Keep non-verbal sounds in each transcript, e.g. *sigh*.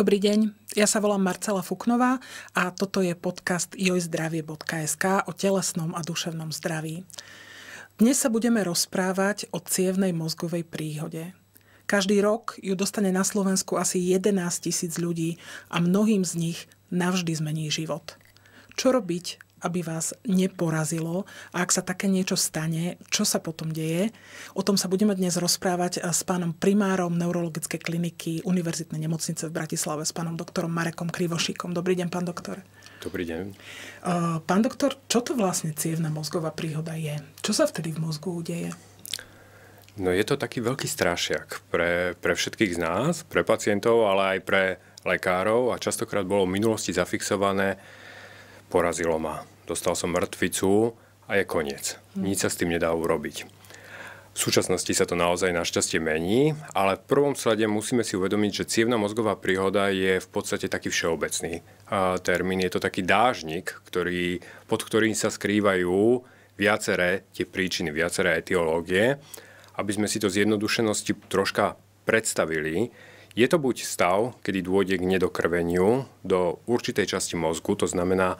Dobrý deň, ja sa volám Marcela Fuknová a toto je podcast jojzdravie.sk o telesnom a duševnom zdraví. Dnes sa budeme rozprávať o cievnej mozgovej príhode. Každý rok ju dostane na Slovensku asi 11 tisíc ľudí a mnohým z nich navždy zmení život. Čo robiť, aby vás neporazilo. A ak sa také niečo stane, čo sa potom deje? O tom sa budeme dnes rozprávať eh, s pánom primárom neurologickej kliniky Univerzitnej nemocnice v Bratislave, s pánom doktorom Marekom Krivošikom. Dobrý deň, pán doktor. Dobrý deň. Eh, pán doktor, čo to vlastne cievna mozgová príhoda je? Čo sa vtedy v mozgu deje? No je to taký veľký strašiak pre, pre všetkých z nás, pre pacientov, ale aj pre lekárov a častokrát bolo v minulosti zafixované, porazilo ma dostal som mŕtvicu a je koniec. Nič sa s tým nedá urobiť. V súčasnosti sa to naozaj našťastie mení, ale v prvom slede musíme si uvedomiť, že cievna mozgová príhoda je v podstate taký všeobecný termín. Je to taký dážnik, ktorý, pod ktorým sa skrývajú viaceré tie príčiny, viaceré etiológie. Aby sme si to z jednodušenosti troška predstavili, je to buď stav, kedy dôjde k nedokrveniu do určitej časti mozgu, to znamená,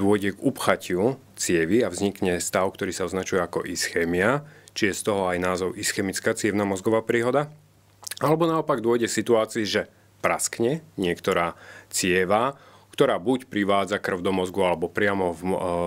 dôjde k upchatiu cievy a vznikne stav, ktorý sa označuje ako ischémia, či je z toho aj názov ischemická cievna mozgová príhoda. Alebo naopak dôjde k situácii, že praskne niektorá cieva, ktorá buď privádza krv do mozgu alebo priamo v,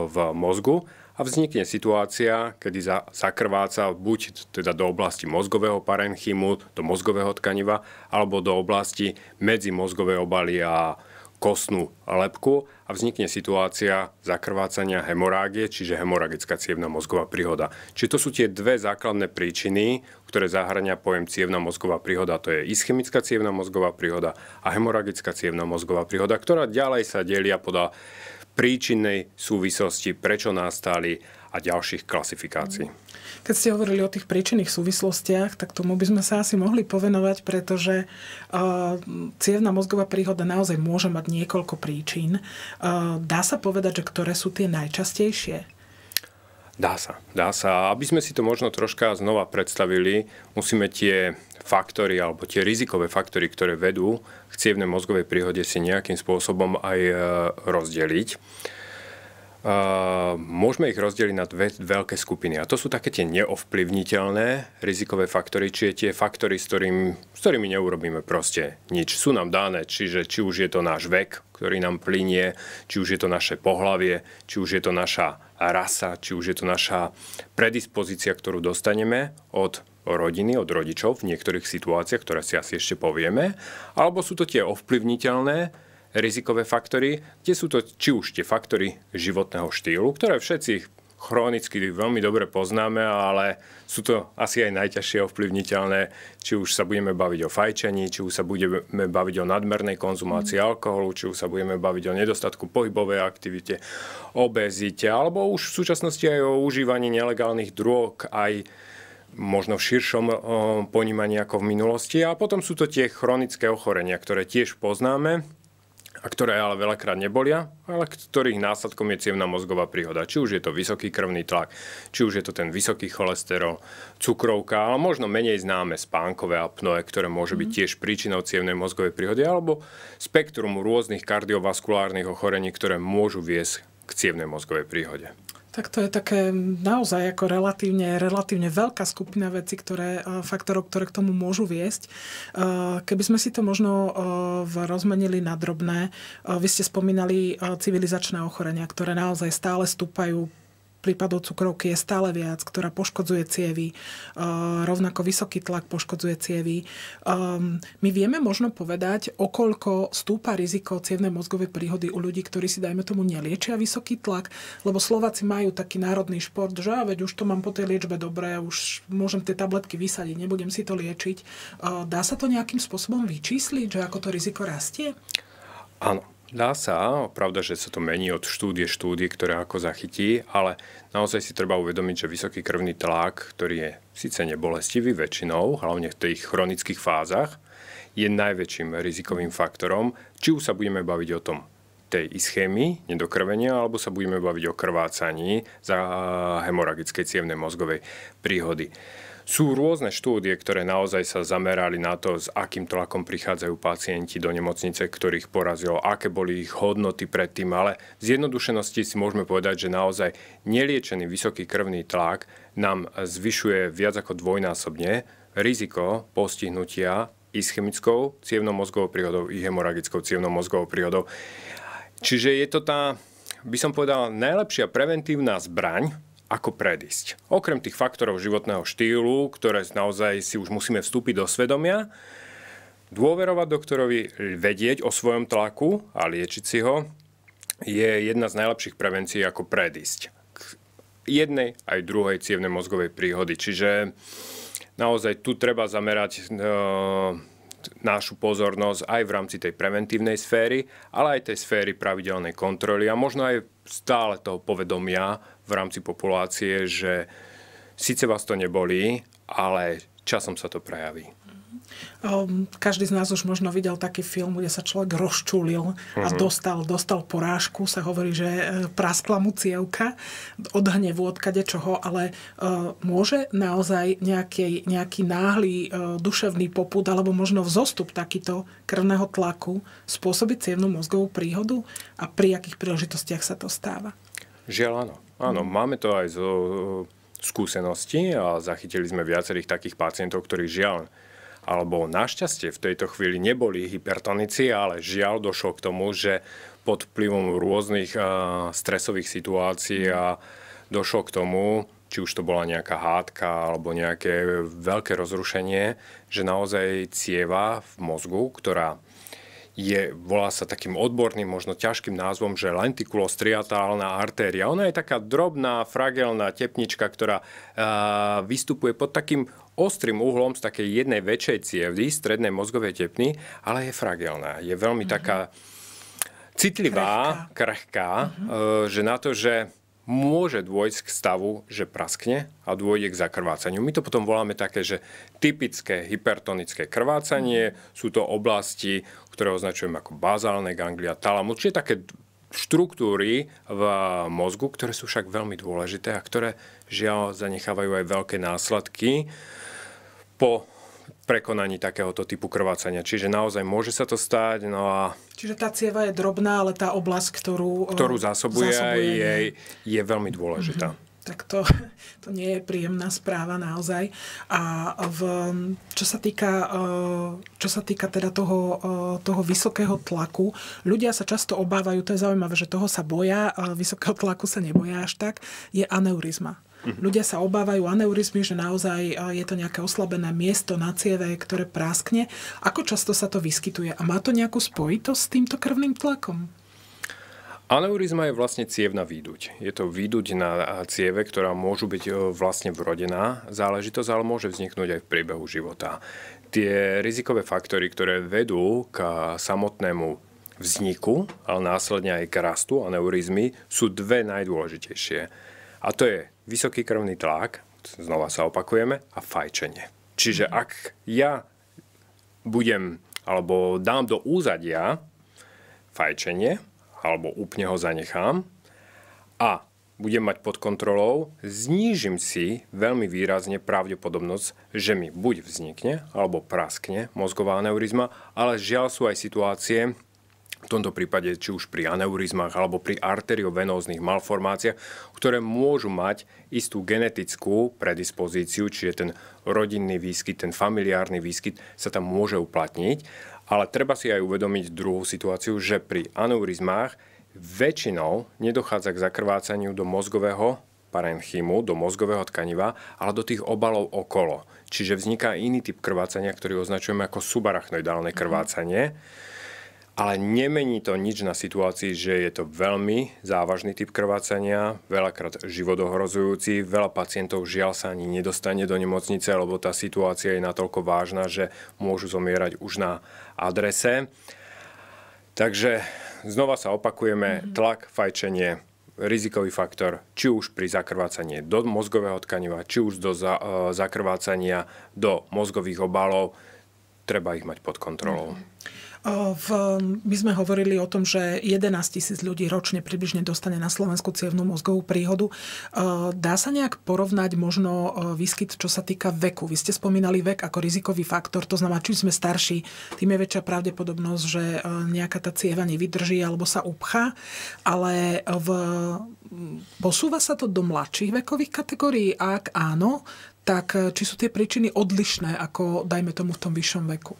v mozgu a vznikne situácia, kedy za, zakrváca buď teda do oblasti mozgového parenchymu, do mozgového tkaniva alebo do oblasti medzi mozgové obaly a kostnú lepku a vznikne situácia zakrvácania hemorágie, čiže hemoragická cievna mozgová príhoda. Čiže to sú tie dve základné príčiny, ktoré zahrania pojem cievna mozgová príhoda. To je ischemická cievna mozgová príhoda a hemoragická cievna mozgová príhoda, ktorá ďalej sa delia podľa príčinnej súvislosti, prečo nastali a ďalších klasifikácií. Keď ste hovorili o tých príčinných súvislostiach, tak tomu by sme sa asi mohli povenovať, pretože uh, cievna mozgová príhoda naozaj môže mať niekoľko príčin. Uh, dá sa povedať, že ktoré sú tie najčastejšie? Dá sa, dá sa. Aby sme si to možno troška znova predstavili, musíme tie faktory alebo tie rizikové faktory, ktoré vedú k cievnej mozgovej príhode si nejakým spôsobom aj e, rozdeliť. Ehm, môžeme ich rozdeliť na dve veľké skupiny. A to sú také tie neovplyvniteľné rizikové faktory, čiže tie faktory, s, ktorým, s ktorými neurobíme proste nič. Sú nám dané, čiže či už je to náš vek, ktorý nám plinie, či už je to naše pohlavie, či už je to naša rasa, či už je to naša predispozícia, ktorú dostaneme od rodiny, od rodičov v niektorých situáciách, ktoré si asi ešte povieme, alebo sú to tie ovplyvniteľné rizikové faktory, kde sú to či už tie faktory životného štýlu, ktoré všetci chronicky veľmi dobre poznáme, ale sú to asi aj najťažšie ovplyvniteľné, či už sa budeme baviť o fajčení, či už sa budeme baviť o nadmernej konzumácii mhm. alkoholu, či už sa budeme baviť o nedostatku pohybovej aktivite, obezite, alebo už v súčasnosti aj o užívaní nelegálnych drog, aj možno v širšom eh, ponímaní ako v minulosti. A potom sú to tie chronické ochorenia, ktoré tiež poznáme a ktoré ale veľakrát nebolia, ale ktorých následkom je cievna mozgová príhoda. Či už je to vysoký krvný tlak, či už je to ten vysoký cholesterol, cukrovka, ale možno menej známe spánkové apnoe, ktoré môže byť mhm. tiež príčinou cievnej mozgovej príhody, alebo spektrum rôznych kardiovaskulárnych ochorení, ktoré môžu viesť k cievnej mozgovej príhode. Tak to je také naozaj ako relatívne, relatívne veľká skupina vecí, ktoré, e, faktorov, ktoré k tomu môžu viesť. E, keby sme si to možno e, rozmenili na drobné, vy ste spomínali civilizačné ochorenia, ktoré naozaj stále stúpajú prípadov cukrovky je stále viac, ktorá poškodzuje cievy. E, rovnako vysoký tlak poškodzuje cievy. E, my vieme možno povedať, okoľko stúpa riziko cievnej mozgovej príhody u ľudí, ktorí si, dajme tomu, neliečia vysoký tlak, lebo Slováci majú taký národný šport, že veď už to mám po tej liečbe dobré, už môžem tie tabletky vysadiť, nebudem si to liečiť. E, dá sa to nejakým spôsobom vyčísliť, že ako to riziko rastie? Áno, Dá sa, pravda, že sa to mení od štúdie štúdie, ktoré ako zachytí, ale naozaj si treba uvedomiť, že vysoký krvný tlak, ktorý je síce nebolestivý väčšinou, hlavne v tých chronických fázach, je najväčším rizikovým faktorom, či už sa budeme baviť o tom tej ischémy, nedokrvenia, alebo sa budeme baviť o krvácaní za hemoragickej cievnej mozgovej príhody. Sú rôzne štúdie, ktoré naozaj sa zamerali na to, s akým tlakom prichádzajú pacienti do nemocnice, ktorých porazilo, aké boli ich hodnoty predtým, ale z jednodušenosti si môžeme povedať, že naozaj neliečený vysoký krvný tlak nám zvyšuje viac ako dvojnásobne riziko postihnutia ischemickou cievnou mozgovou príhodou i hemoragickou cievnou mozgovou príhodou. Čiže je to tá, by som povedal, najlepšia preventívna zbraň, ako predísť. Okrem tých faktorov životného štýlu, ktoré naozaj si už musíme vstúpiť do svedomia, dôverovať doktorovi, vedieť o svojom tlaku a liečiť si ho, je jedna z najlepších prevencií, ako predísť k jednej aj druhej cievnej mozgovej príhody. Čiže naozaj tu treba zamerať e, nášu pozornosť aj v rámci tej preventívnej sféry, ale aj tej sféry pravidelnej kontroly a možno aj stále toho povedomia, v rámci populácie, že síce vás to nebolí, ale časom sa to prejaví. Ehm, každý z nás už možno videl taký film, kde sa človek rozčulil a mhm. dostal, dostal porážku. Sa hovorí, že e, praskla mu cievka od hnevu, od čoho, ale e, môže naozaj nejaký, nejaký náhly e, duševný poput alebo možno vzostup takýto krvného tlaku spôsobiť cievnú mozgovú príhodu a pri akých príležitostiach sa to stáva? Žiaľ áno. Áno, hmm. máme to aj zo e, skúsenosti a zachytili sme viacerých takých pacientov, ktorí žiaľ alebo našťastie v tejto chvíli neboli hypertonici, ale žiaľ došlo k tomu, že pod vplyvom rôznych e, stresových situácií mhm. a došlo k tomu, či už to bola nejaká hádka alebo nejaké veľké rozrušenie, že naozaj cieva v mozgu, ktorá je, volá sa takým odborným, možno ťažkým názvom, že lentikulostriatálna artéria. Ona je taká drobná, fragelná tepnička, ktorá e, vystupuje pod takým ostrým uhlom z takej jednej väčšej cievdy, strednej mozgovej tepny, ale je fragelná. Je veľmi mm-hmm. taká citlivá, krehká, krehká mm-hmm. e, mhm. že na to, že môže dôjsť k stavu, že praskne a dôjde k zakrvácaniu. My to potom voláme také, že typické hypertonické krvácanie mhm. sú to oblasti ktoré označujem ako bazálne ganglia, talamus, čiže také štruktúry v mozgu, ktoré sú však veľmi dôležité a ktoré žiaľ zanechávajú aj veľké následky po prekonaní takéhoto typu krvácania. Čiže naozaj môže sa to stať. No a Čiže tá cieva je drobná, ale tá oblasť, ktorú, ktorú e, zásobuje, zásobuje, je, je veľmi dôležitá. Mm-hmm tak to, *laughs* to nie je príjemná správa naozaj. A v, čo, sa týka, e, čo sa týka teda toho, e, toho vysokého tlaku, ľudia sa často obávajú, to je zaujímavé, že toho sa boja, e, vysokého tlaku sa neboja až tak, je aneurizma. Mhm. Ľudia sa obávajú aneurizmy, že naozaj je to nejaké oslabené miesto na cieve, ktoré praskne. Ako často sa to vyskytuje? A má to nejakú spojitosť s týmto krvným tlakom? Aneurizma je vlastne cievna výduť. Je to výduť na cieve, ktorá môžu byť e, vlastne vrodená záležitosť, ale môže vzniknúť aj v priebehu života. Tie rizikové faktory, ktoré vedú k samotnému vzniku, ale následne aj k rastu aneurizmy, sú dve najdôležitejšie. A to je vysoký krvný tlak, znova sa opakujeme, a fajčenie. Čiže ak ja budem alebo dám do úzadia fajčenie, alebo úplne ho zanechám a budem mať pod kontrolou, znížim si veľmi výrazne pravdepodobnosť, že mi buď vznikne alebo praskne mozgová aneurizma, ale žiaľ sú aj situácie, v tomto prípade či už pri aneurizmách alebo pri arteriovenóznych malformáciách, ktoré môžu mať istú genetickú predispozíciu, čiže ten rodinný výskyt, ten familiárny výskyt sa tam môže uplatniť. Ale treba si aj uvedomiť druhú situáciu, že pri aneurizmách väčšinou nedochádza k zakrvácaniu do mozgového parenchymu, do mozgového tkaniva, ale do tých obalov okolo. Čiže vzniká iný typ krvácania, ktorý označujeme ako subarachnoidálne mhm. krvácanie. Mm-hmm ale nemení to nič na situácii, že je to veľmi závažný typ krvácania, veľakrát životohrozujúci, veľa pacientov žiaľ sa ani nedostane do nemocnice, lebo tá situácia je natoľko vážna, že môžu zomierať už na adrese. Takže znova sa opakujeme, mm-hmm. tlak, fajčenie, rizikový faktor, či už pri zakrvácaní do mozgového tkaniva, či už do za, e, zakrvácania do mozgových obalov, treba ich mať pod kontrolou. Mm-hmm. V, my sme hovorili o tom, že 11 tisíc ľudí ročne približne dostane na Slovensku cievnú mozgovú príhodu. E, dá sa nejak porovnať možno e, výskyt, čo sa týka veku? Vy ste spomínali vek ako rizikový faktor, to znamená, čím sme starší, tým je väčšia pravdepodobnosť, že e, nejaká tá cieva nevydrží alebo sa upchá, ale v, posúva sa to do mladších vekových kategórií? Ak áno, tak či sú tie príčiny odlišné ako, dajme tomu, v tom vyššom veku?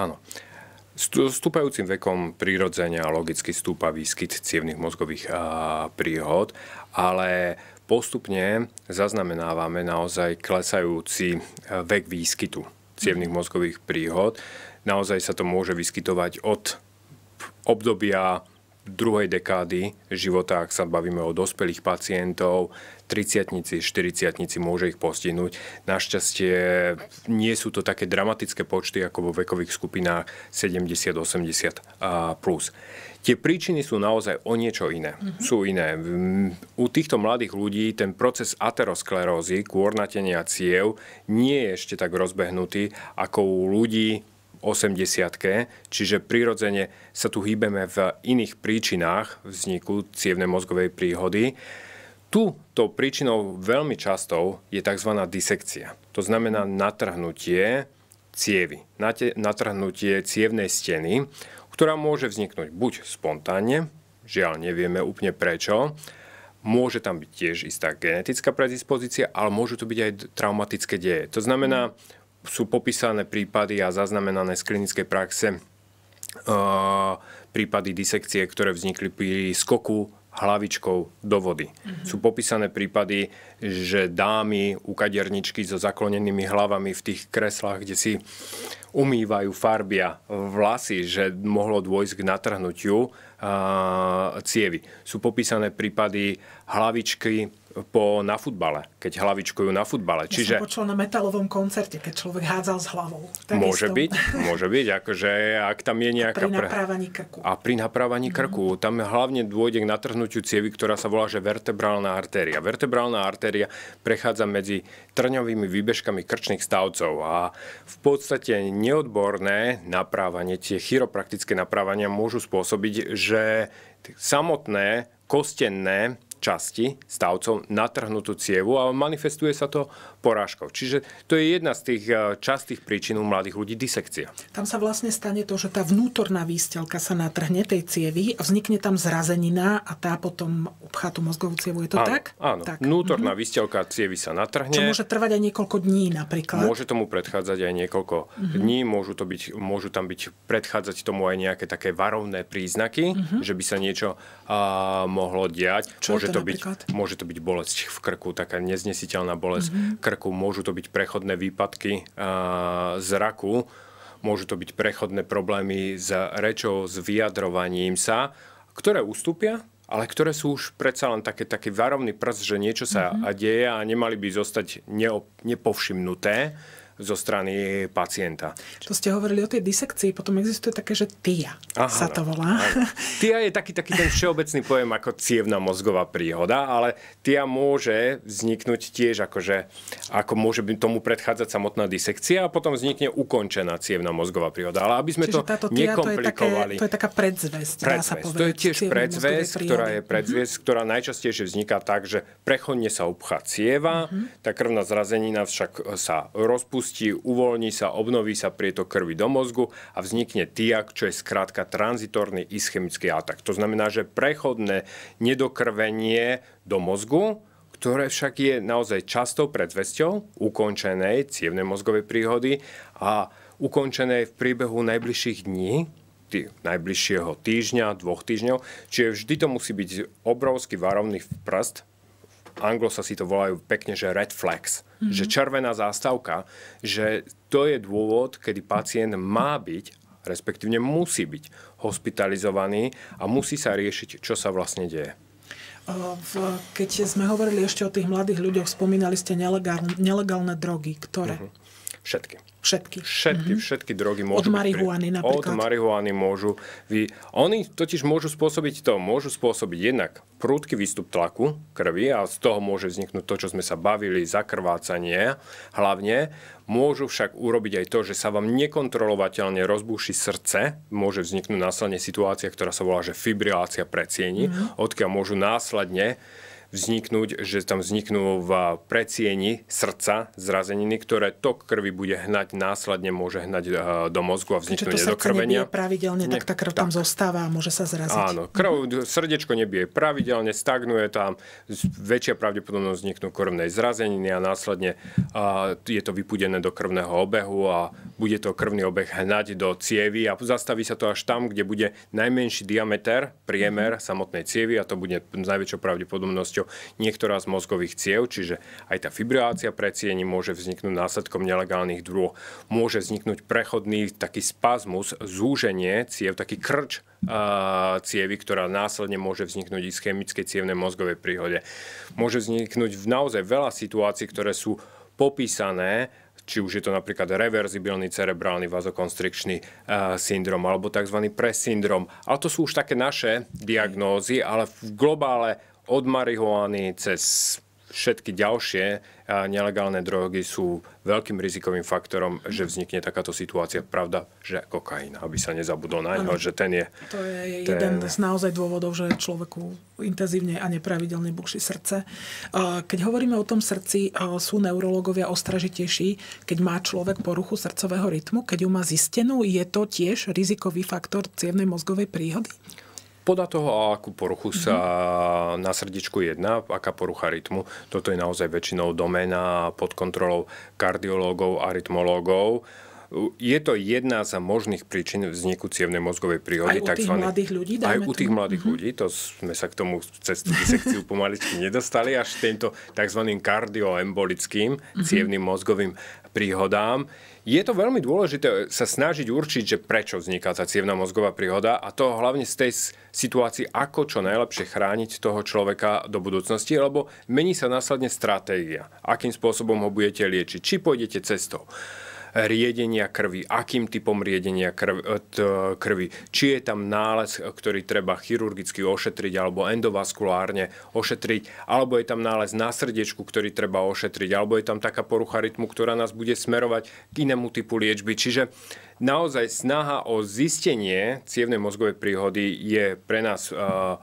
Áno. Uh, Stúpajúcim vekom prirodzene a logicky stúpa výskyt cievných mozgových príhod, ale postupne zaznamenávame naozaj klesajúci e, vek výskytu cievných mozgových príhod. Naozaj sa to môže vyskytovať od obdobia druhej dekády života, ak sa bavíme o dospelých pacientov, 30 40 môže ich postihnúť. Našťastie nie sú to také dramatické počty ako vo vekových skupinách 70, 80 plus. Tie príčiny sú naozaj o niečo iné. Mm-hmm. Sú iné. Mm, u týchto mladých ľudí ten proces aterosklerózy, kôrnatenia ciev, nie je ešte tak rozbehnutý ako u ľudí 80 čiže prirodzene sa tu hýbeme v iných príčinách vzniku cievnej mozgovej príhody. Tu tou príčinou veľmi častou je tzv. disekcia. To znamená natrhnutie cievy, natrhnutie cievnej steny, ktorá môže vzniknúť buď spontánne, žiaľ nevieme úplne prečo, môže tam byť tiež istá genetická predispozícia, ale môžu to byť aj traumatické deje. To znamená, sú popísané prípady a zaznamenané z klinickej praxe prípady disekcie, ktoré vznikli pri skoku hlavičkou do vody. Mm-hmm. Sú popísané prípady, že dámy, u kaderničky so zaklonenými hlavami v tých kreslách, kde si umývajú farbia vlasy, že mohlo dôjsť k natrhnutiu uh, cievy. Sú popísané prípady hlavičky po, na futbale, keď hlavičkujú na futbale. Ja Čiže... som počul na metalovom koncerte, keď človek hádzal s hlavou. Tak môže isto. byť, môže byť, akože ak tam je nejaká... A pri naprávaní krku. A pri naprávaní mm-hmm. krku. Tam hlavne dôjde k natrhnutiu cievy, ktorá sa volá, že vertebrálna artéria. Vertebrálna artéria prechádza medzi trňovými výbežkami krčných stavcov a v podstate neodborné naprávanie, tie chiropraktické naprávania môžu spôsobiť, že samotné kostenné časti stavcom natrhnutú cievu a manifestuje sa to porážkou. Čiže to je jedna z tých e, častých príčin u mladých ľudí, disekcia. Tam sa vlastne stane to, že tá vnútorná výstelka sa natrhne tej cievy a vznikne tam zrazenina a tá potom obchá tú mozgovú cievu. Je to áno, tak? Áno, tak. vnútorná mm-hmm. výstelka cievy sa natrhne. Čo môže trvať aj niekoľko dní napríklad. Môže tomu predchádzať aj niekoľko mm-hmm. dní, môžu, to byť, môžu tam byť predchádzať tomu aj nejaké také varovné príznaky, mm-hmm. že by sa niečo a, mohlo diať. Čo môže, to, to byť, môže to byť bolesť v krku, taká neznesiteľná bolesť mm-hmm. krku zraku, môžu to byť prechodné výpadky zraku, môžu to byť prechodné problémy s rečou, s vyjadrovaním sa, ktoré ustúpia, ale ktoré sú už predsa len také, taký varovný prst, že niečo sa mm-hmm. deje a nemali by zostať neop- nepovšimnuté zo strany pacienta. To ste hovorili o tej disekcii, potom existuje také, že TIA Aha, sa to volá. Áno. TIA je taký, taký ten všeobecný pojem ako cievna mozgová príhoda, ale TIA môže vzniknúť tiež akože, ako môže by tomu predchádzať samotná disekcia a potom vznikne ukončená cievna mozgová príhoda. Ale aby sme Čiže to táto TIA nekomplikovali. To je, také, to je taká predzvesť, dá sa povedať. To je tiež predzvesť, ktorá je predzvesť, ktorá najčastejšie vzniká tak, že prechodne sa obchá cieva, mm-hmm. tá krvná zrazenina však sa rozpustí spustí, uvoľní sa, obnoví sa prietok krvi do mozgu a vznikne TIAK, čo je skrátka tranzitorný ischemický atak. To znamená, že prechodné nedokrvenie do mozgu, ktoré však je naozaj často predzvesťou ukončenej cievnej mozgovej príhody a ukončené v priebehu najbližších dní, tý, najbližšieho týždňa, dvoch týždňov. Čiže vždy to musí byť obrovský varovný prst anglosa si to volajú pekne, že red flags, mm-hmm. že mhm. červená zástavka, že to je dôvod, kedy pacient má byť, respektívne musí byť hospitalizovaný a musí sa riešiť, čo sa vlastne deje. Keď sme hovorili ešte o tých mladých ľuďoch, spomínali ste nelegálne, nelegálne drogy, ktoré? Mm-hmm. Všetky. Všetky. Všetky, mm-hmm. všetky drogy môžu... Od marihuany pri... napríklad. Od marihuany môžu. Vy... Oni totiž môžu spôsobiť to. Môžu spôsobiť jednak prúdky výstup tlaku krvi a z toho môže vzniknúť to, čo sme sa bavili, zakrvácanie hlavne. Môžu však urobiť aj to, že sa vám nekontrolovateľne rozbúši srdce. Môže vzniknúť následne situácia, ktorá sa volá, že fibrilácia predsieni, mm-hmm. odkiaľ môžu následne vzniknúť, že tam vzniknú v predsieni srdca zrazeniny, ktoré tok krvi bude hnať, následne môže hnať eh, do mozgu a vzniknú Keďže to nedokrvenia. Srdce pravidelne, tak tá krv tak. tam zostáva a môže sa zraziť. Áno, krv, mhm. srdiečko nebije pravidelne, stagnuje tam, väčšia pravdepodobnosť vzniknú krvnej zrazeniny a následne a, eh, je to vypudené do krvného obehu a bude to krvný obeh hnať do cievy a zastaví sa to až tam, kde bude najmenší diameter, priemer mhm. samotnej cievy a to bude s najväčšou pravdepodobnosťou niektorá z mozgových ciev, čiže aj tá fibrilácia predsiení môže vzniknúť následkom nelegálnych druh. Môže vzniknúť prechodný taký spazmus, zúženie ciev, taký krč cievy, ktorá následne môže vzniknúť z chemickej cievnej mozgovej príhode. Môže vzniknúť v naozaj veľa situácií, ktoré sú popísané či už je to napríklad reverzibilný cerebrálny vazokonstrikčný e, syndrom alebo tzv. presyndrom. Ale to sú už také naše diagnózy, ale v globále od marihuany cez všetky ďalšie nelegálne drogy sú veľkým rizikovým faktorom, že vznikne takáto situácia. Pravda, že kokain, aby sa nezabudol na ňo, že ten je... To je ten... jeden z naozaj dôvodov, že človeku intenzívne a nepravidelne buší srdce. Keď hovoríme o tom srdci, sú neurologovia ostražitejší, keď má človek poruchu srdcového rytmu, keď ju má zistenú, je to tiež rizikový faktor cievnej mozgovej príhody? Podľa toho, akú poruchu sa mhm. na srdiečku jedná, aká porucha rytmu, toto je naozaj väčšinou doména pod kontrolou kardiológov a rytmológov. Je to jedna z možných príčin vzniku cievnej mozgovej príhody. Aj u tých mladých ľudí? Aj u tých tomu. mladých mm-hmm. ľudí, to sme sa k tomu cez tú disekciu pomaličky nedostali, až týmto tzv. kardioembolickým mhm. cievnym mm-hmm. mozgovým príhodám. Je to veľmi dôležité sa snažiť určiť, že prečo vzniká tá cievna mozgová príhoda a to hlavne z tej situácii, ako čo najlepšie chrániť toho človeka do budúcnosti, lebo mení sa následne stratégia, akým spôsobom ho budete liečiť, či pôjdete cestou riedenia krvi, akým typom riedenia e, krvi, či je tam nález, ktorý treba chirurgicky ošetriť alebo endovaskulárne ošetriť, alebo je tam nález na srdiečku, ktorý treba ošetriť, alebo je tam taká porucha rytmu, ktorá nás bude smerovať k inému typu liečby. Čiže naozaj snaha o zistenie cievnej mozgovej príhody je pre nás e,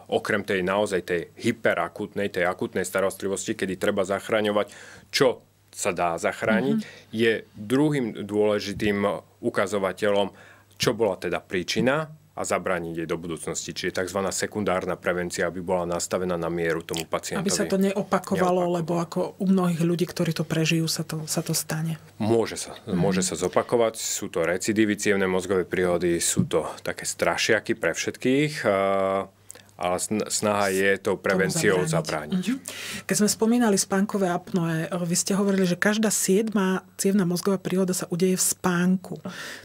okrem tej naozaj tej hyperakutnej, tej akutnej starostlivosti, kedy treba zachraňovať čo sa dá zachrániť, mm-hmm. je druhým dôležitým ukazovateľom, čo bola teda príčina a zabrániť jej do budúcnosti. Čiže tzv. sekundárna prevencia by bola nastavená na mieru tomu pacientovi. Aby sa to neopakovalo, neopakovalo. lebo ako u mnohých ľudí, ktorí to prežijú, sa to, sa to stane. Môže sa, mm. môže sa zopakovať. Sú to recidivicievne mozgové príhody, sú to také strašiaky pre všetkých ale snaha je to prevenciou zabrániť. zabrániť. Mhm. Keď sme spomínali spánkové apnoe, vy ste hovorili, že každá siedma cievna mozgová príhoda sa udeje v spánku.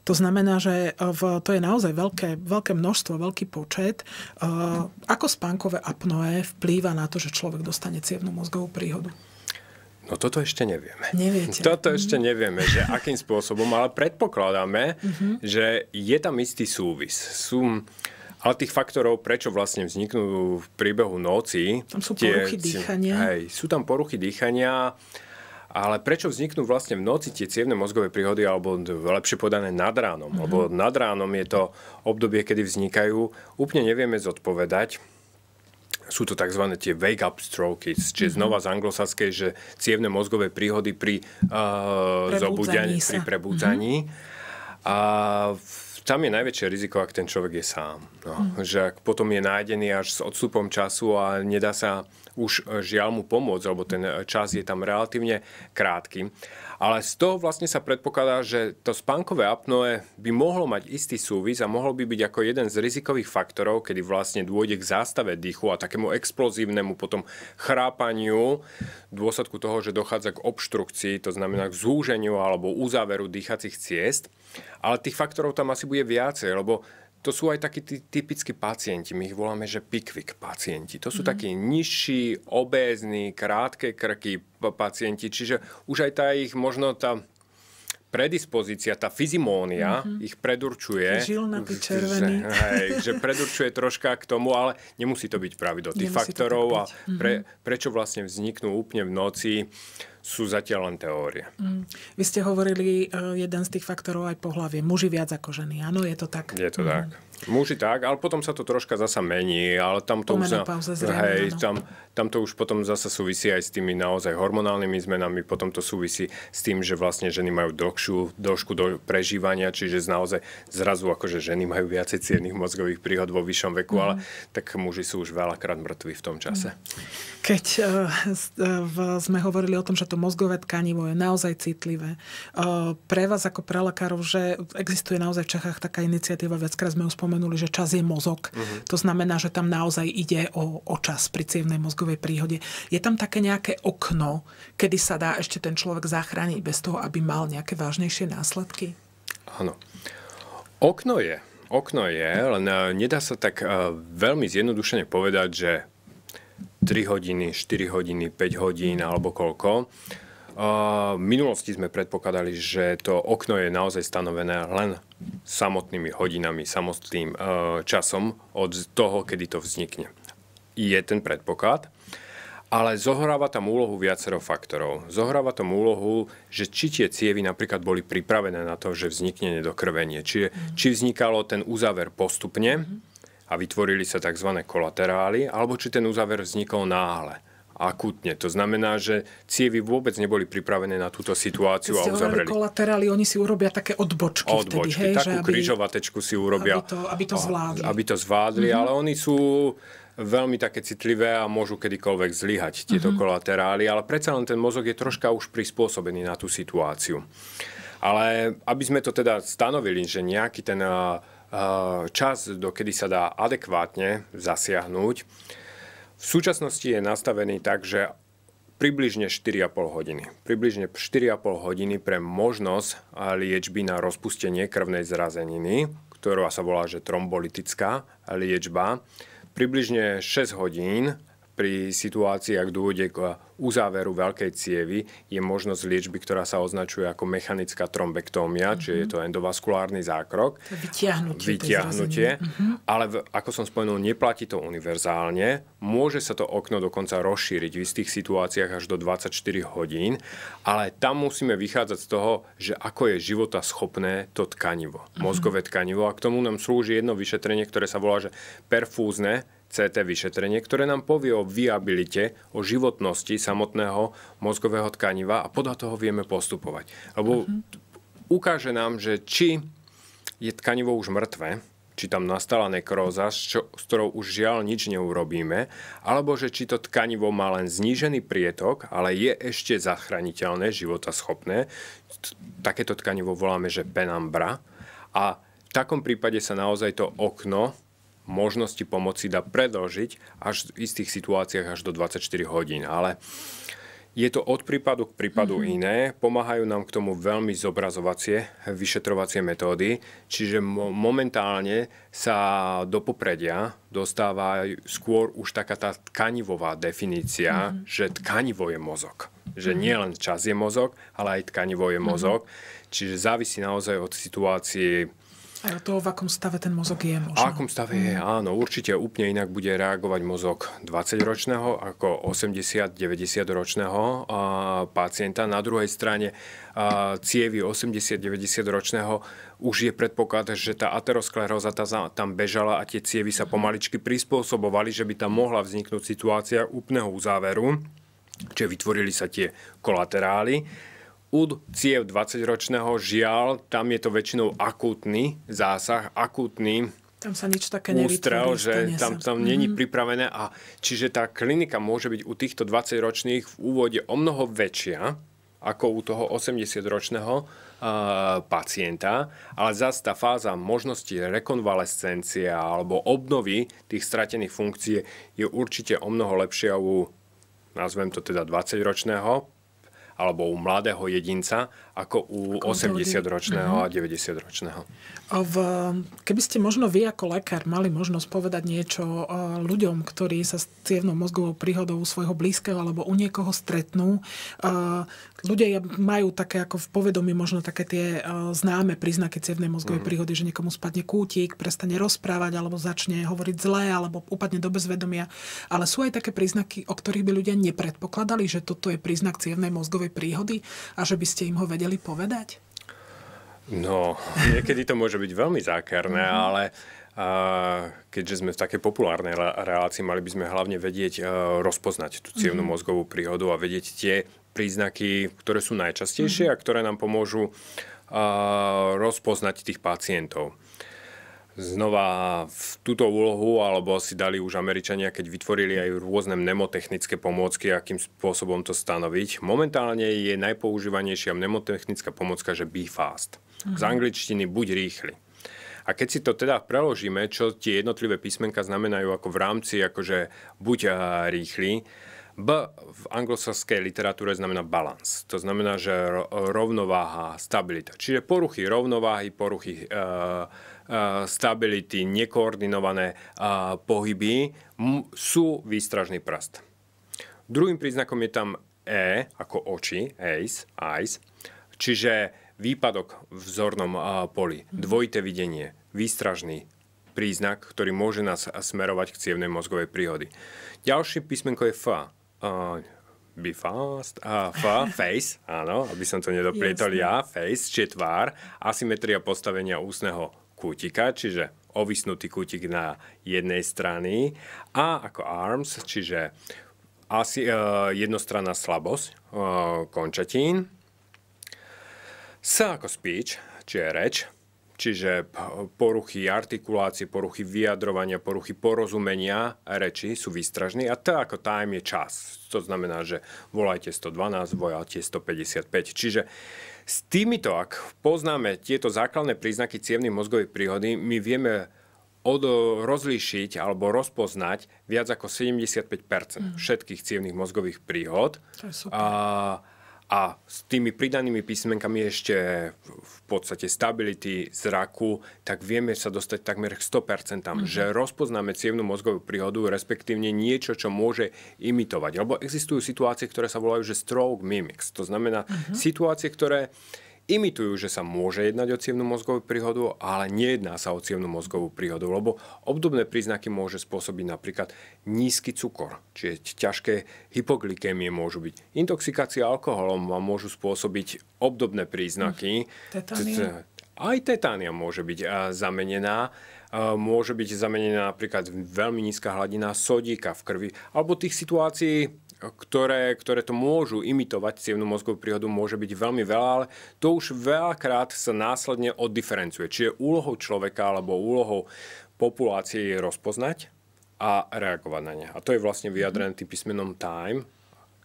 To znamená, že e, v, to je naozaj veľké, veľké množstvo, veľký počet. E, ako spánkové apnoe vplýva na to, že človek dostane cievnu mozgovú príhodu? No toto ešte nevieme. Neviete. Toto ešte mhm. nevieme, že akým spôsobom, ale predpokladáme, uh-huh. že je tam istý súvis. Sú, uh, ale tých faktorov, prečo vlastne vzniknú v priebehu noci... Tam sú tie, poruchy dýchania. Hej, sú tam poruchy dýchania, ale prečo vzniknú vlastne v noci tie cievne mozgové príhody, alebo lepšie povedané nad ránom? Mm-hmm. Lebo nad ránom je to obdobie, kedy vznikajú, úplne nevieme zodpovedať. Sú to tzv. tie wake-up strokes, čiže mm-hmm. znova z anglosaskej, že cievne mozgové príhody pri uh, zobudení, pri prebudzaní. Mm-hmm. A v tam je najväčšie riziko, ak ten človek je sám. No. Mm. Že ak potom je nájdený až s odstupom času a nedá sa už eh, žiaľ mu pomôcť, alebo ten eh, čas je tam relatívne krátky. Ale z toho vlastne sa predpokladá, že to spánkové apnoe by mohlo mať istý súvis a mohlo by byť ako jeden z rizikových faktorov, kedy vlastne dôjde k zástave dýchu a takému explozívnemu potom chrápaniu v dôsledku toho, že dochádza k obštrukcii, to znamená k zúženiu alebo uzáveru dýchacích ciest. Ale tých faktorov tam asi bude viacej, lebo to sú aj takí tí, typickí pacienti, my ich voláme, že pikvik pacienti. To sú mm-hmm. takí nižší, obézni, krátke krky pacienti, čiže už aj tá ich možno tá predispozícia, tá fyzimónia mm-hmm. ich predurčuje. Žilnatý červený. Že, hej, že predurčuje troška k tomu, ale nemusí to byť pravidlo tých nemusí faktorov a mhm. pre, prečo vlastne vzniknú úplne v noci sú zatiaľ len teórie. Mm. Vy ste hovorili uh, jeden z tých faktorov aj pohlavie. Muži viac ako ženy, áno, je to tak? Je to mm. tak. Muži tak, ale potom sa to troška zasa mení, ale tam to už... Pauze zrejme, hej, tam, tam to už potom zase súvisí aj s tými naozaj hormonálnymi zmenami, potom to súvisí s tým, že vlastne ženy majú dlhšiu dĺžku do prežívania, čiže naozaj zrazu akože ženy majú viacej cienných mozgových príhod vo vyššom veku, mm. ale mhm. tak muži sú už veľakrát mŕtvi v tom čase. Mhm. Keď uh, v, sme hovorili o tom, že to mozgové tkanivo je naozaj citlivé, uh, pre vás ako pre lekárov, že existuje naozaj v Čechách taká iniciatíva, viackrát sme ju spomenuli, že čas je mozog. Mm-hmm. To znamená, že tam naozaj ide o, o čas pri cievnej mozgovej letovej príhode. Je tam také nejaké okno, kedy sa dá ešte ten človek zachrániť bez toho, aby mal nejaké vážnejšie následky? Áno. Okno je. Okno je, len e, nedá sa tak e, veľmi zjednodušene povedať, že 3 hodiny, 4 hodiny, 5 hodín alebo koľko. E, v minulosti sme predpokladali, že to okno je naozaj stanovené len samotnými hodinami, samotným časom od toho, kedy to vznikne. Je ten predpoklad, ale zohráva tam úlohu viacero faktorov. Zohráva tam úlohu, že či tie cievy napríklad boli pripravené na to, že vznikne nedokrvenie. Či, mhm. či vznikalo ten uzáver postupne mhm. a vytvorili sa tzv. kolaterály, alebo či ten uzáver vznikol náhle akutne. To znamená, že cievy vôbec neboli pripravené na túto situáciu Keď a uzavreli. kolaterály, oni si urobia také odbočky, odbočky vtedy, hej, takú že aby, križovatečku si urobia. Aby to, aby to zvládli. Aby to zvládli, mm-hmm. ale oni sú veľmi také citlivé a môžu kedykoľvek zlyhať tieto mm-hmm. kolaterály, ale predsa len ten mozog je troška už prispôsobený na tú situáciu. Ale aby sme to teda stanovili, že nejaký ten čas, dokedy sa dá adekvátne zasiahnuť, v súčasnosti je nastavený tak, že približne 4,5 hodiny. Približne 4,5 hodiny pre možnosť liečby na rozpustenie krvnej zrazeniny, ktorá sa volá že trombolitická liečba približne 6 hodín pri situácii, ak dôjde k uzáveru veľkej cievy, je možnosť liečby, ktorá sa označuje ako mechanická trombektómia, mm-hmm. čiže je to endovaskulárny zákrok. To vytiahnutie. Vytiahnutie. Mm-hmm. Ale ako som spomenul, neplatí to univerzálne. Môže sa to okno dokonca rozšíriť v istých situáciách až do 24 hodín, ale tam musíme vychádzať z toho, že ako je života schopné to tkanivo, mm-hmm. mozgové tkanivo. A k tomu nám slúži jedno vyšetrenie, ktoré sa volá že perfúzne CT vyšetrenie, ktoré nám povie o viabilite, o životnosti samotného mozgového tkaniva a podľa toho vieme postupovať. Lebo uh-huh. ukáže nám, že či je tkanivo už mŕtve, či tam nastala nekróza, s, čo, s ktorou už žiaľ nič neurobíme, alebo že či to tkanivo má len znížený prietok, ale je ešte zachraniteľné, životaschopné. Takéto tkanivo voláme, že penambra. A v takom prípade sa naozaj to okno možnosti pomoci dá predlžiť až v istých situáciách až do 24 hodín. Ale je to od prípadu k prípadu mm-hmm. iné. Pomáhajú nám k tomu veľmi zobrazovacie, vyšetrovacie metódy. Čiže mo- momentálne sa do popredia dostáva skôr už taká tá tkanivová definícia, mm-hmm. že tkanivo je mozog. Že mm-hmm. nie len čas je mozog, ale aj tkanivo je mhm. mozog. Mm-hmm. Čiže závisí naozaj od situácie aj o to, v akom stave ten mozog je možno. A akom stave je, áno. Určite úplne inak bude reagovať mozog 20-ročného ako 80-90-ročného pacienta. Na druhej strane cievy 80-90-ročného už je predpoklad, že tá ateroskleróza tam bežala a tie cievy sa pomaličky prispôsobovali, že by tam mohla vzniknúť situácia úplného uzáveru, čiže vytvorili sa tie kolaterály u ciev 20-ročného žiaľ, tam je to väčšinou akútny zásah, akútny tam sa nič také ústrel, že tam, tam mm. není mhm. pripravené. A čiže tá klinika môže byť u týchto 20-ročných v úvode o mnoho väčšia ako u toho 80-ročného e, pacienta, ale zase tá fáza možnosti rekonvalescencia alebo obnovy tých stratených funkcií je určite o mnoho lepšia u, nazvem to teda 20-ročného alebo u mladého jedinca ako u 80-ročného a 90-ročného. Mhm. Keby ste možno vy ako lekár mali možnosť povedať niečo e, ľuďom, ktorí sa s cievnou mozgovou príhodou svojho blízkeho alebo u niekoho stretnú, e, ľudia majú také ako v povedomí možno také tie e, známe príznaky cievnej mozgovej mm príhody, že niekomu spadne kútik, prestane rozprávať alebo začne hovoriť zlé alebo upadne do bezvedomia. Ale sú aj také príznaky, o ktorých by ľudia nepredpokladali, že toto je príznak cievnej mozgovej príhody a že by ste im ho vedeli vedeli povedať? No, niekedy to môže byť veľmi zákerné, mm-hmm. ale uh, keďže sme v takej populárnej relácii, mali by sme hlavne vedieť e, rozpoznať tú cievnú mm-hmm. mozgovú príhodu a vedieť tie príznaky, ktoré sú najčastejšie mm-hmm. a ktoré nám pomôžu rozpoznať tých pacientov znova v túto úlohu, alebo si dali už Američania, keď vytvorili aj rôzne mnemotechnické pomôcky, akým spôsobom to stanoviť. Momentálne je najpoužívanejšia mnemotechnická pomôcka, že be fast. Z mhm. angličtiny buď rýchly. A keď si to teda preložíme, čo tie jednotlivé písmenka znamenajú ako v rámci, akože buď eh, rýchly, B v anglosaskej literatúre znamená balans. To znamená, že rovnováha, stabilita. Čiže poruchy rovnováhy, poruchy eh, stability, nekoordinované pohyby sú výstražný prst. Druhým príznakom je tam E ako oči, eyes, eyes, čiže výpadok v zornom poli, mhm. dvojité videnie, výstražný príznak, ktorý môže nás smerovať k cievnej mozgovej príhody. Ďalšie písmenko je F. be fast. F, face, áno, aby som to nedoprietol ja. Face, čiže tvár, asymetria postavenia ústneho kútika, čiže ovisnutý kútik na jednej strany a ako arms, čiže asi e, jednostranná slabosť e, končatín. S ako speech, čiže reč, Čiže poruchy artikulácie, poruchy vyjadrovania, poruchy porozumenia reči sú výstražní a to ako time je čas. To znamená, že volajte 112, volajte 155. Čiže s týmito, ak poznáme tieto základné príznaky cievnej mozgovej príhody, my vieme od, rozlíšiť alebo rozpoznať viac ako 75 mm. všetkých cievných mozgových príhod. To je super. A, a s tými pridanými písmenkami ešte v podstate stability zraku, tak vieme sa dostať takmer k 100%, mm-hmm. že rozpoznáme cievnú mozgovú príhodu, respektívne niečo, čo môže imitovať. Lebo existujú situácie, ktoré sa volajú, že stroke mimics. To znamená mm-hmm. situácie, ktoré uh, imitujú, že sa môže jednať o cievnú mozgovú príhodu, ale nejedná sa o cievnú mozgovú príhodu, lebo obdobné príznaky môže spôsobiť napríklad nízky cukor, čiže ťažké hypoglykémie môžu byť. Intoxikácia alkoholom vám môžu spôsobiť obdobné príznaky. Hm, aj tetánia môže byť zamenená môže byť zamenená napríklad veľmi nízka hladina sodíka v krvi, alebo tých situácií ktoré, ktoré to môžu imitovať cievnú mozgovú príhodu, môže byť veľmi veľa, ale to už veľakrát sa následne oddiferencuje. Čiže úlohou človeka alebo úlohou populácie je rozpoznať a reagovať na ne. A to je vlastne vyjadrené tým písmenom time,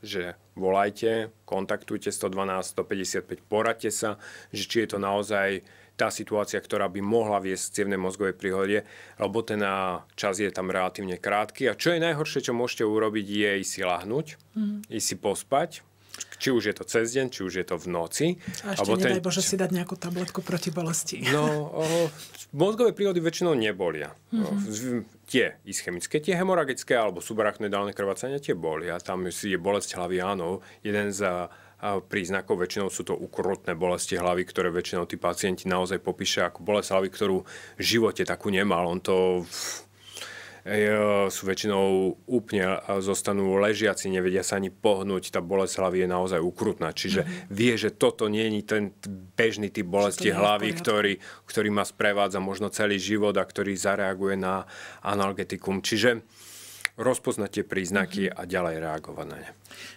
že volajte, kontaktujte 112, 155, poradte sa, že či je to naozaj tá situácia, ktorá by mohla viesť k cievnej mozgovej príhode, lebo ten čas je tam relatívne krátky. A čo je najhoršie, čo môžete urobiť, je ísť si lahnuť, mm. ísť si pospať, či už je to cez deň, či už je to v noci. A ešte nedaj ten... Bože si dať nejakú tabletku proti bolesti. No, o, *laughs* mozgové príhody väčšinou nebolia. Mm-hmm. O, mhm. tie ischemické, tie hemoragické alebo subarachnoidálne krvácania, tie bolia. Tam je bolesť hlavy, áno, jeden z príznakov. Väčšinou sú to ukrutné bolesti hlavy, ktoré väčšinou tí pacienti naozaj popíše ako bolesť hlavy, ktorú v živote takú nemal. On to e, sú väčšinou úplne e, zostanú ležiaci, nevedia sa ani pohnúť, tá bolesť hlavy je naozaj ukrutná. Čiže mm-hmm. vie, že toto nie je ten bežný typ bolesti hlavy, ktorý, ktorý ma sprevádza možno celý život a ktorý zareaguje na analgetikum. Čiže rozpoznať tie príznaky mhm. a ďalej reagovať na ne.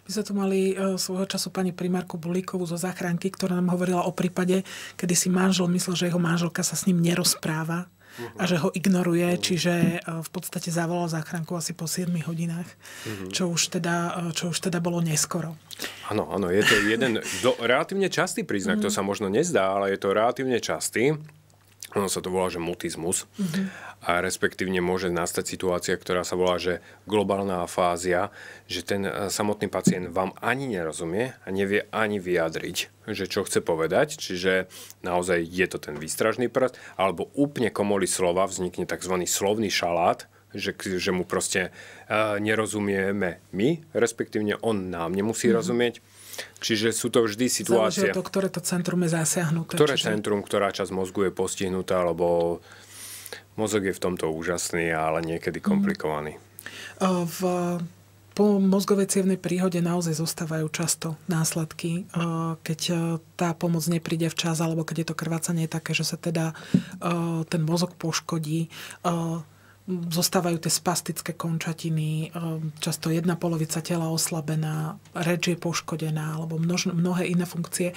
My sme tu mali e, svojho času pani primárku Bulíkovú zo záchranky, ktorá nám hovorila o prípade, kedy si manžel myslel, že jeho manželka sa s ním nerozpráva a mhm. že ho ignoruje, mhm. čiže e, v podstate zavolal záchranku asi po 7 hodinách, čo, už teda, e, čo už teda bolo neskoro. Áno, áno, je to jeden do, relatívne častý príznak, to sa možno nezdá, ale je to relatívne častý ono sa to volá, že mutizmus, mm-hmm. a respektívne môže nastať situácia, ktorá sa volá, že globálna afázia, že ten e, samotný pacient vám ani nerozumie a nevie ani vyjadriť, že čo chce povedať, čiže naozaj je to ten výstražný prst, alebo úplne komoly slova vznikne tzv. slovný šalát, že, že mu proste uh, nerozumieme my, respektívne on nám nemusí mm-hmm. rozumieť Čiže sú to vždy situácie... Záleží to, ktoré to centrum je zasiahnuté. Ktoré čiže... centrum, ktorá časť mozgu je postihnutá, lebo mozog je v tomto úžasný, ale niekedy mhm. komplikovaný. Mm. V, po mozgovej cievnej príhode naozaj zostávajú často následky, keď tá pomoc nepríde včas, alebo keď je to krvácanie také, že sa teda ten mozog poškodí zostávajú tie spastické končatiny, e, často jedna polovica tela oslabená, reč je poškodená alebo množ, mnohé iné funkcie. E,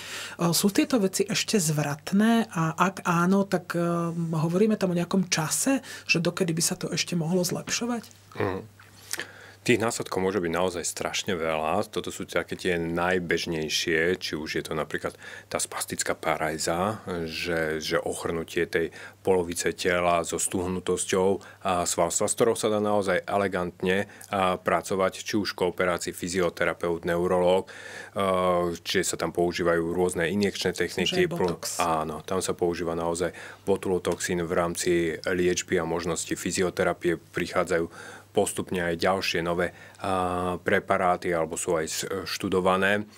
sú tieto veci ešte zvratné a ak áno, tak e, hovoríme tam o nejakom čase, že dokedy by sa to ešte mohlo zlepšovať? Mm. Tých následkov môže byť naozaj strašne veľa. Toto sú také tie najbežnejšie, či už je to napríklad tá spastická parajza, že, že ochrnutie tej polovice tela so stuhnutosťou a svalstva, s ktorou sa dá naozaj elegantne pracovať, či už v kooperácii fyzioterapeut, neurolog, či sa tam používajú rôzne injekčné techniky. Botox. Áno, tam sa používa naozaj botulotoxín v rámci liečby a možnosti fyzioterapie prichádzajú postupne aj ďalšie nové preparáty alebo sú aj e, študované.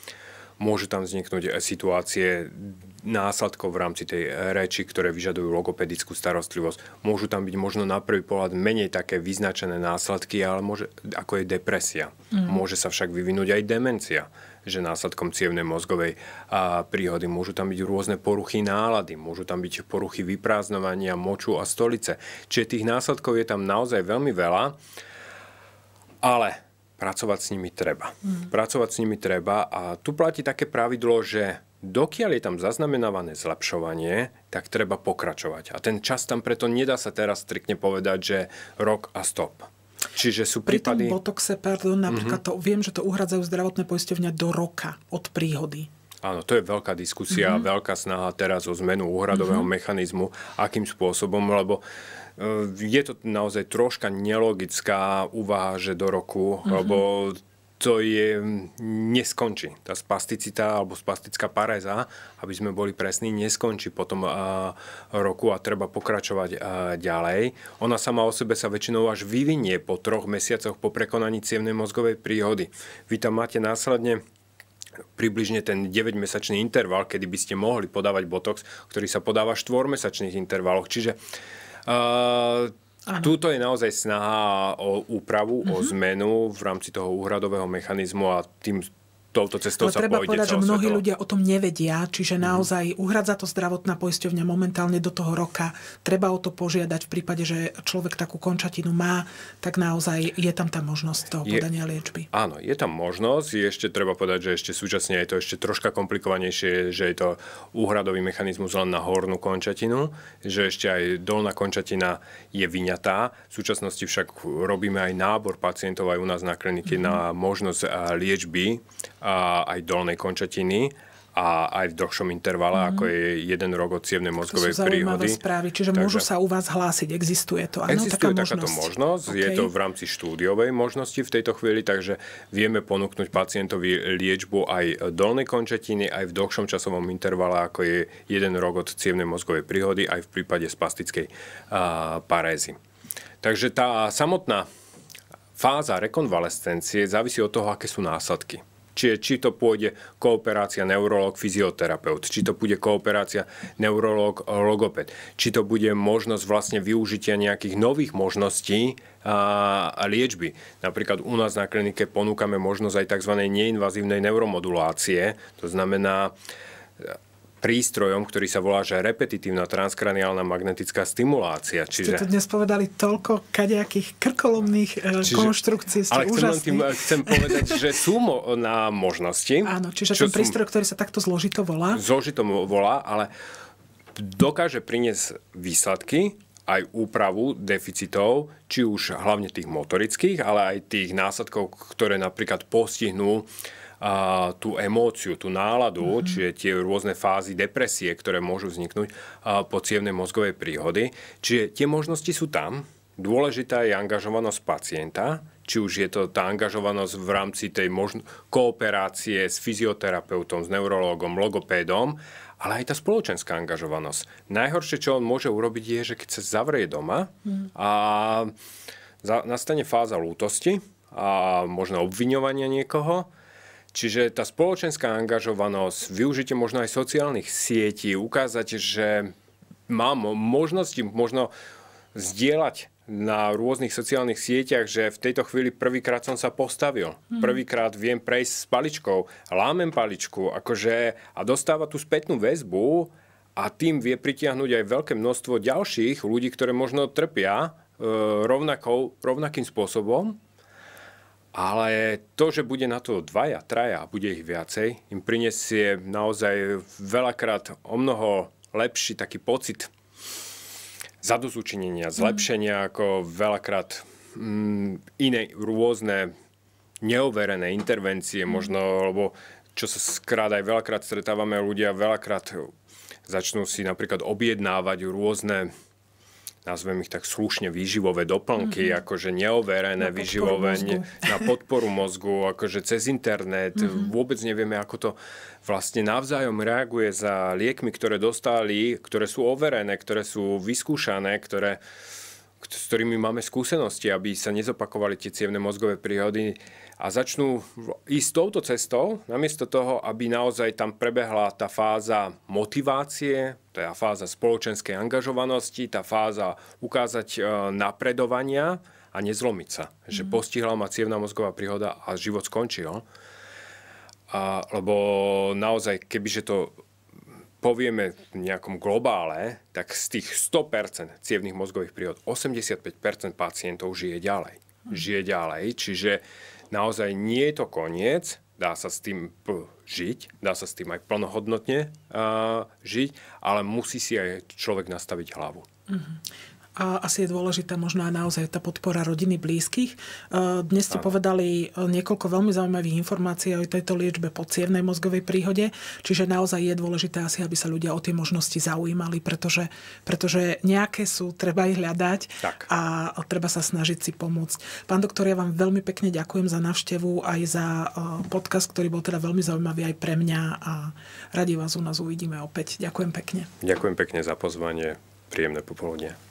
Môže tam vzniknúť e, situácie následkov v rámci tej e, reči, ktoré vyžadujú logopedickú starostlivosť. Môžu tam byť možno na prvý pohľad menej také vyznačené následky, ale môže, ako je depresia. Mm. Môže sa však vyvinúť aj demencia že následkom cievnej mozgovej príhody môžu tam byť rôzne poruchy nálady, môžu tam byť poruchy vyprázdnovania moču a stolice. Čiže tých následkov je tam naozaj veľmi veľa. Ale pracovať s nimi treba. Mm. Pracovať s nimi treba a tu platí také pravidlo, že dokiaľ je tam zaznamenávané zlepšovanie, tak treba pokračovať. A ten čas tam preto nedá sa teraz striktne povedať, že rok a stop. Čiže sú prípady... Pri tom botoxe, pardon, napríklad mm-hmm. to, viem, že to uhradzajú zdravotné poisťovňa do roka od príhody. Áno, to je veľká diskusia, mm-hmm. veľká snaha teraz o zmenu úhradového mm-hmm. mechanizmu, akým spôsobom, lebo uh, Eh, je to naozaj troška nelogická úvaha, že do roku, uh-huh. lebo to je, mm, neskončí. Tá spasticita alebo spastická paréza, aby sme boli presní, neskončí po tom a, eh, roku a treba pokračovať a, eh, ďalej. Ona sama o sebe sa väčšinou až vyvinie po troch mesiacoch po prekonaní cievnej mozgovej príhody. Vy tam máte následne približne ten 9-mesačný interval, kedy by ste mohli podávať botox, ktorý sa podáva v 4-mesačných intervaloch. Čiže Tuto je naozaj snaha o úpravu, uh-huh. o zmenu v rámci toho úhradového mechanizmu a tým touto cestou Ale sa treba pôjde povedať, že mnohí ľudia o tom nevedia, čiže naozaj uhradza to zdravotná poisťovňa momentálne do toho roka. Treba o to požiadať v prípade, že človek takú končatinu má, tak naozaj je tam tá možnosť toho podania liečby. Áno, je tam možnosť. Ešte treba povedať, že ešte súčasne je to ešte troška komplikovanejšie, že je to úhradový mechanizmus len na hornú končatinu, že ešte aj dolná končatina je vyňatá. V súčasnosti však robíme aj nábor pacientov aj u nás na klinike mm-hmm. na možnosť liečby a aj dolnej končatiny a aj v dlhšom intervale, mm-hmm. ako je jeden rok od cievnej mozgovej to sú príhody. správy, čiže Takže, môžu sa u vás hlásiť, existuje to, Ano, Existuje taká takáto možnosť, okay. je to v rámci štúdiovej možnosti v tejto chvíli, takže vieme ponúknuť pacientovi liečbu aj dolnej končetiny, aj v dlhšom časovom intervale, ako je jeden rok od cievnej mozgovej príhody, aj v prípade spastickej uh, parézy. Takže tá samotná fáza rekonvalescencie závisí od toho, aké sú následky. Čiže či to pôjde kooperácia neurolog, fyzioterapeut, či to bude kooperácia neurolog, e, logoped, či to bude možnosť vlastne využitia nejakých nových možností a liečby. Napríklad u nás na klinike ponúkame možnosť aj tzv. neinvazívnej neuromodulácie, to znamená prístrojom, ktorý sa volá že repetitívna transkraniálna magnetická stimulácia. Čiže... Ste tu dnes povedali toľko kadejakých krkolomných e, čiže... konštrukcií, ale chcem, chcem, tým, e, chcem povedať, že sú mo- na možnosti. Áno, čiže ten prístroj, sú... ktorý sa takto zložito volá. Zložito volá, ale dokáže priniesť výsledky, aj úpravu deficitov, či už hlavne tých motorických, ale aj tých následkov, ktoré napríklad postihnú uh, a, tú emóciu, tú náladu, mm-hmm. čiže tie rôzne fázy depresie, ktoré môžu vzniknúť a, po cievnej mozgovej príhody. Čiže tie možnosti sú tam. Dôležitá je angažovanosť pacienta, či už je to tá angažovanosť v rámci tej možno- kooperácie s fyzioterapeutom, s neurologom, logopédom, ale aj tá spoločenská angažovanosť. Najhoršie, čo on môže urobiť, je, že keď sa zavrie doma mhm. a za- nastane fáza lútosti a možno obviňovania niekoho, Čiže tá spoločenská angažovanosť, využite možno aj sociálnych sietí, ukázať, že mám možnosti možno zdieľať na rôznych sociálnych sieťach, že v tejto chvíli prvýkrát som sa postavil. Mm. Prvýkrát viem prejsť s paličkou, lámem paličku, akože a dostáva tú spätnú väzbu a tým vie pritiahnuť aj veľké množstvo ďalších ľudí, ktoré možno trpia e, rovnakou, rovnakým spôsobom ale to, že bude na to dvaja, traja a bude ich viacej, im prinesie naozaj veľakrát o mnoho lepší taký pocit zadozučinenia, mhm. zlepšenia, mm. ako veľakrát mm, iné rôzne neoverené intervencie mm. možno, lebo čo sa skrát aj veľakrát stretávame, ľudia veľakrát začnú si napríklad objednávať rôzne nazvem ich tak slušne výživové doplnky, mm-hmm. akože neoverené na výživové podporu ne, na podporu mozgu, akože cez internet. Mm-hmm. Vôbec nevieme, ako to vlastne navzájom reaguje za liekmi, ktoré dostali, ktoré sú overené, ktoré sú vyskúšané, ktoré s ktorými máme skúsenosti, aby sa nezopakovali tie cievne mozgové príhody a začnú ísť touto cestou, namiesto toho, aby naozaj tam prebehla tá fáza motivácie, tá fáza spoločenskej angažovanosti, tá fáza ukázať e, napredovania a nezlomiť sa. Mm. Že mhm. postihla ma cievna mozgová príhoda a život skončil. A, lebo naozaj, kebyže to povieme v nejakom globále, tak z tých 100% cievných mozgových príhod 85% pacientov žije ďalej. Žije ďalej, čiže naozaj nie je to koniec, dá sa s tým žiť, dá sa s tým aj plnohodnotne uh, žiť, ale musí si aj človek nastaviť hlavu. Mhm a asi je dôležitá možno aj naozaj tá podpora rodiny blízkych. E, dnes ste povedali e, niekoľko veľmi zaujímavých informácií o tejto liečbe po cievnej mozgovej príhode, čiže naozaj je dôležité asi, aby sa ľudia o tie možnosti zaujímali, pretože, pretože nejaké sú, treba ich hľadať tak. a treba sa snažiť si pomôcť. Pán doktor, ja vám veľmi pekne ďakujem za návštevu aj za e, podcast, ktorý bol teda veľmi zaujímavý aj pre mňa a radi vás u nás uvidíme opäť. Ďakujem pekne. Ďakujem pekne za pozvanie. Príjemné popoludne.